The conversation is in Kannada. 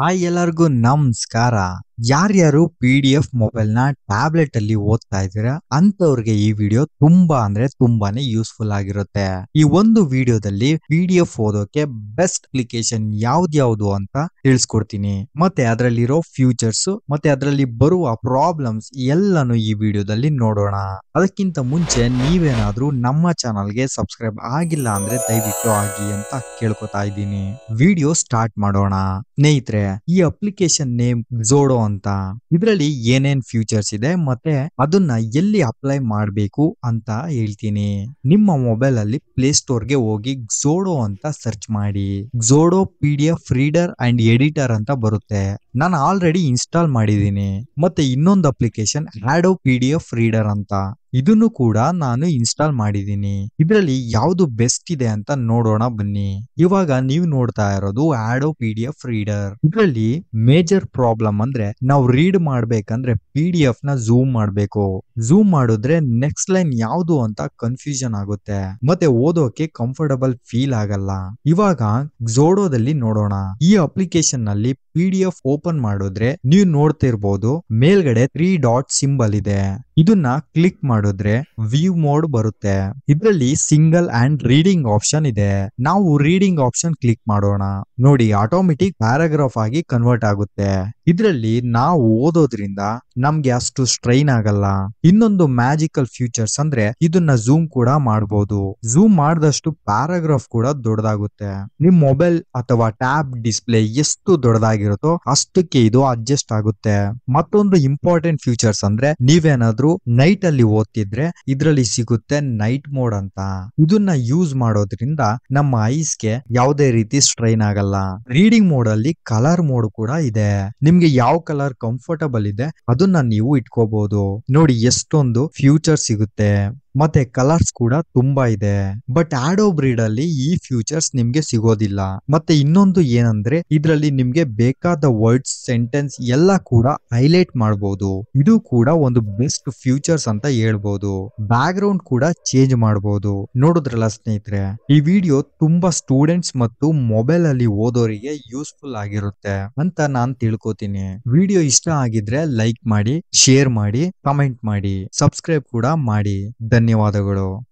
ಹಾಯ್ ಎಲ್ಲರಿಗೂ ನಮಸ್ಕಾರ ಯಾರ್ಯಾರು ಪಿ ಡಿ ಎಫ್ ಟ್ಯಾಬ್ಲೆಟ್ ಅಲ್ಲಿ ಓದ್ತಾ ಇದ್ದೀರಾ ಅಂತವ್ರಿಗೆ ಈ ವಿಡಿಯೋ ತುಂಬಾ ಅಂದ್ರೆ ತುಂಬಾನೇ ಯೂಸ್ಫುಲ್ ಆಗಿರುತ್ತೆ ಈ ಒಂದು ವಿಡಿಯೋದಲ್ಲಿ ಪಿ ಡಿ ಎಫ್ ಓದೋಕೆ ಬೆಸ್ಟ್ ಅಪ್ಲಿಕೇಶನ್ ಯಾವ್ದ್ಯಾವ್ದು ಅಂತ ತಿಳಿಸ್ಕೊಡ್ತೀನಿ ಮತ್ತೆ ಅದರಲ್ಲಿರೋ ಫ್ಯೂಚರ್ಸ್ ಮತ್ತೆ ಅದರಲ್ಲಿ ಬರುವ ಪ್ರಾಬ್ಲಮ್ಸ್ ಎಲ್ಲಾನು ಈ ವಿಡಿಯೋದಲ್ಲಿ ನೋಡೋಣ ಅದಕ್ಕಿಂತ ಮುಂಚೆ ನೀವೇನಾದ್ರೂ ನಮ್ಮ ಚಾನಲ್ಗೆ ಸಬ್ಸ್ಕ್ರೈಬ್ ಆಗಿಲ್ಲ ಅಂದ್ರೆ ದಯವಿಟ್ಟು ಆಗಿ ಅಂತ ಕೇಳ್ಕೊತಾ ಇದ್ದೀನಿ ವಿಡಿಯೋ ಸ್ಟಾರ್ಟ್ ಮಾಡೋಣ ಸ್ನೇಹಿತರೆ ಈ ಅಪ್ಲಿಕೇಶನ್ ನೇಮ್ ಜೋಡೋ ಅಂತ ಇದರಲ್ಲಿ ಏನೇನ್ ಫ್ಯೂಚರ್ಸ್ ಇದೆ ಮತ್ತೆ ಅದನ್ನ ಎಲ್ಲಿ ಅಪ್ಲೈ ಮಾಡಬೇಕು ಅಂತ ಹೇಳ್ತೀನಿ ನಿಮ್ಮ ಮೊಬೈಲ್ ಅಲ್ಲಿ ಪ್ಲೇ ಸ್ಟೋರ್ ಗೆ ಹೋಗಿ ಝೋಡೋ ಅಂತ ಸರ್ಚ್ ಮಾಡಿ Xodo P D F reader and editor ಅಂತ ಬರುತ್ತೆ ನಾನು ಆಲ್ರೆಡಿ ಇನ್ಸ್ಟಾಲ್ ಮಾಡಿದ್ದೀನಿ ಮತ್ತೆ ಇನ್ನೊಂದು ಅಪ್ಲಿಕೇಶನ್ ಆಡೋ ಪಿ ಡಿ ಎಫ್ ರೀಡರ್ ಅಂತ ಇದನ್ನು ಕೂಡ ನಾನು ಇನ್ಸ್ಟಾಲ್ ಮಾಡಿದ್ದೀನಿ ಇದರಲ್ಲಿ ಯಾವುದು ಬೆಸ್ಟ್ ಇದೆ ಅಂತ ನೋಡೋಣ ಬನ್ನಿ ಇವಾಗ ನೀವು ನೋಡ್ತಾ ಇರೋದು Adobe P D F reader ಇದರಲ್ಲಿ ಮೇಜರ್ ಪ್ರಾಬ್ಲಮ್ ಅಂದ್ರೆ ನಾವು ರೀಡ್ ಮಾಡ್ಬೇಕಂದ್ರೆ ಪಿ ಡಿ ಎಫ್ ನ ಝೂಮ್ ಮಾಡ್ಬೇಕು ಝೂಮ್ ಮಾಡಿದ್ರೆ ನೆಕ್ಸ್ಟ್ ಲೈನ್ ಯಾವುದು ಅಂತ ಕನ್ಫ್ಯೂಷನ್ ಆಗುತ್ತೆ ಮತ್ತೆ ಓದೋಕೆ ಕಂಫರ್ಟಬಲ್ ಫೀಲ್ ಆಗಲ್ಲ ಇವಾಗ ಜೋಡೋದಲ್ಲಿ ನೋಡೋಣ ಈ ಅಪ್ಲಿಕೇಶನ್ ನಲ್ಲಿ ಪಿ ಡಿ ಎಫ್ ಓಪನ್ ಮಾಡಿದ್ರೆ ನೀವು ನೋಡ್ತಿರ್ಬೋದು ಮೇಲ್ಗಡೆ ತ್ರೀ ಡಾಟ್ ಸಿಂಬಲ್ ಇದೆ ಇದನ್ನ ಕ್ಲಿಕ್ ಮಾಡಿ ಮಾಡಿದ್ರೆ ವ್ಯೂ ಮೋಡ್ ಬರುತ್ತೆ ಇದರಲ್ಲಿ ಸಿಂಗಲ್ ಅಂಡ್ ರೀಡಿಂಗ್ ಆಪ್ಷನ್ ಇದೆ ನಾವು ರೀಡಿಂಗ್ ಆಪ್ಷನ್ ಕ್ಲಿಕ್ ಮಾಡೋಣ ನೋಡಿ ಆಟೋಮೆಟಿಕ್ ಪ್ಯಾರಾಗ್ರಾಫ್ ಆಗಿ ಕನ್ವರ್ಟ್ ಆಗುತ್ತೆ ಇದರಲ್ಲಿ ನಾವು ಓದೋದ್ರಿಂದ ನಮ್ಗೆ ಅಷ್ಟು ಸ್ಟ್ರೈನ್ ಆಗಲ್ಲ ಇನ್ನೊಂದು ಮ್ಯಾಜಿಕಲ್ ಫ್ಯೂಚರ್ಸ್ ಅಂದ್ರೆ ಇದನ್ನ ಝೂಮ್ ಕೂಡ ಮಾಡಬಹುದು ಝೂಮ್ ಮಾಡಿದಷ್ಟು ಪ್ಯಾರಾಗ್ರಾಫ್ ಕೂಡ ದೊಡ್ಡದಾಗುತ್ತೆ ನಿಮ್ ಮೊಬೈಲ್ ಅಥವಾ ಟ್ಯಾಬ್ ಡಿಸ್ಪ್ಲೇ ಎಷ್ಟು ದೊಡ್ಡದಾಗಿರುತ್ತೋ ಅಷ್ಟಕ್ಕೆ ಇದು ಅಡ್ಜಸ್ಟ್ ಆಗುತ್ತೆ ಮತ್ತೊಂದು ಇಂಪಾರ್ಟೆಂಟ್ ಫ್ಯೂಚರ್ಸ್ ಅಂದ್ರೆ ನೀವೇನಾದ್ರೂ ನೈಟ್ ಅಲ್ಲಿ ಓದ್ತಿದ್ರೆ ಇದರಲ್ಲಿ ಸಿಗುತ್ತೆ ನೈಟ್ ಮೋಡ್ ಅಂತ ಇದನ್ನ ಯೂಸ್ ಮಾಡೋದ್ರಿಂದ ನಮ್ಮ ಐಸ್ಗೆ ಯಾವುದೇ ರೀತಿ ಸ್ಟ್ರೈನ್ ಆಗಲ್ಲ ರೀಡಿಂಗ್ ಮೋಡ್ ಅಲ್ಲಿ ಕಲರ್ ಮೋಡ್ ಕೂಡ ಇದೆ ನಿಮ್ಗೆ ಯಾವ ಕಲರ್ ಕಂಫರ್ಟಬಲ್ ಇದೆ ಅದನ್ನ ನೀವು ಇಟ್ಕೋಬಹುದು ನೋಡಿ ಎಷ್ಟೊಂದು ಫ್ಯೂಚರ್ ಸಿಗುತ್ತೆ ಮತ್ತೆ ಕಲರ್ಸ್ ಕೂಡ ತುಂಬಾ ಇದೆ ಬಟ್ ಆಡೋ ಬ್ರೀಡ್ ಅಲ್ಲಿ ಈ ಫ್ಯೂಚರ್ಸ್ ನಿಮ್ಗೆ ಸಿಗೋದಿಲ್ಲ ಮತ್ತೆ ಇನ್ನೊಂದು ಏನಂದ್ರೆ ಇದರಲ್ಲಿ ನಿಮ್ಗೆ ಬೇಕಾದ ವರ್ಡ್ಸ್ ಸೆಂಟೆನ್ಸ್ ಎಲ್ಲ ಕೂಡ ಹೈಲೈಟ್ ಮಾಡಬಹುದು ಇದು ಕೂಡ ಒಂದು ಬೆಸ್ಟ್ ಫ್ಯೂಚರ್ಸ್ ಅಂತ ಹೇಳ್ಬಹುದು ಬ್ಯಾಕ್ ಗ್ರೌಂಡ್ ಕೂಡ ಚೇಂಜ್ ಮಾಡಬಹುದು ನೋಡಿದ್ರಲ್ಲ ಸ್ನೇಹಿತರೆ ಈ ವಿಡಿಯೋ ತುಂಬಾ ಸ್ಟೂಡೆಂಟ್ಸ್ ಮತ್ತು ಮೊಬೈಲ್ ಅಲ್ಲಿ ಓದೋರಿಗೆ ಯೂಸ್ಫುಲ್ ಆಗಿರುತ್ತೆ ಅಂತ ನಾನ್ ತಿಳ್ಕೊತೀನಿ ವಿಡಿಯೋ ಇಷ್ಟ ಆಗಿದ್ರೆ ಲೈಕ್ ಮಾಡಿ ಶೇರ್ ಮಾಡಿ ಕಮೆಂಟ್ ಮಾಡಿ ಸಬ್ಸ್ಕ್ರೈಬ್ ಕೂಡ ಮಾಡಿ ಧನ್ಯವಾದ ಧನ್ಯವಾದಗಳು